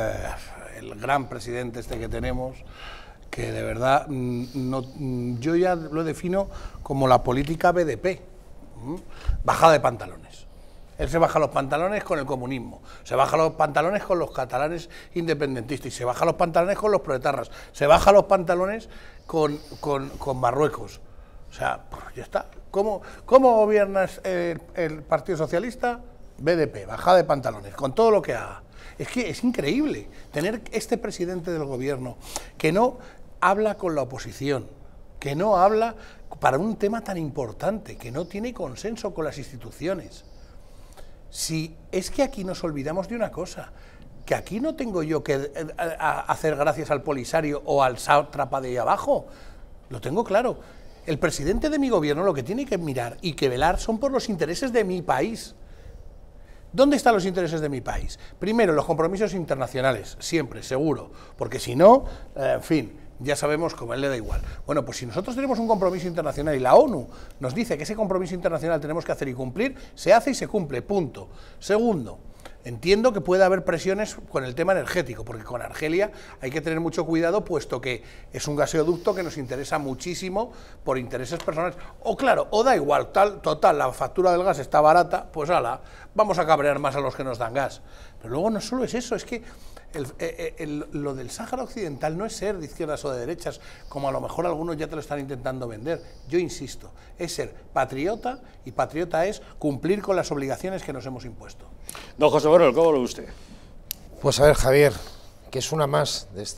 Eh, el gran presidente este que tenemos, que de verdad mm, mm, yo ya lo defino como la política BDP, bajada de pantalones. Él se baja los pantalones con el comunismo, se baja los pantalones con los catalanes independentistas, y se baja los pantalones con los proletarras, se baja los pantalones con, con, Marruecos. O sea, pues ya está. ¿Cómo, cómo gobiernas el Partido Socialista? BDP, bajada de pantalones, con todo lo que haga. Es que es increíble tener este presidente del gobierno que no habla con la oposición, que no habla para un tema tan importante, que no tiene consenso con las instituciones. Si es que aquí nos olvidamos de una cosa, que aquí no tengo yo que eh, hacer gracias al polisario o al sátrapa de ahí abajo, lo tengo claro. El presidente de mi gobierno lo que tiene que mirar y que velar son por los intereses de mi país ¿Dónde están los intereses de mi país? Primero, los compromisos internacionales, siempre, seguro, porque si no, en fin, ya sabemos cómo él le da igual. Bueno, pues si nosotros tenemos un compromiso internacional y la ONU nos dice que ese compromiso internacional tenemos que hacer y cumplir, se hace y se cumple, punto. Segundo, Entiendo que puede haber presiones con el tema energético, porque con Argelia hay que tener mucho cuidado, puesto que es un gaseoducto que nos interesa muchísimo por intereses personales. O claro, o da igual, tal, total, la factura del gas está barata, pues ala, vamos a cabrear más a los que nos dan gas. Pero luego no solo es eso, es que eh, eh, lo del Sáhara Occidental no es ser de izquierdas o de derechas, como a lo mejor algunos ya te lo están intentando vender. Yo insisto, es ser patriota y patriota es cumplir con las obligaciones que nos hemos impuesto. Don José Borrell, ¿cómo lo ve usted? Pues a ver, Javier, que es una más de este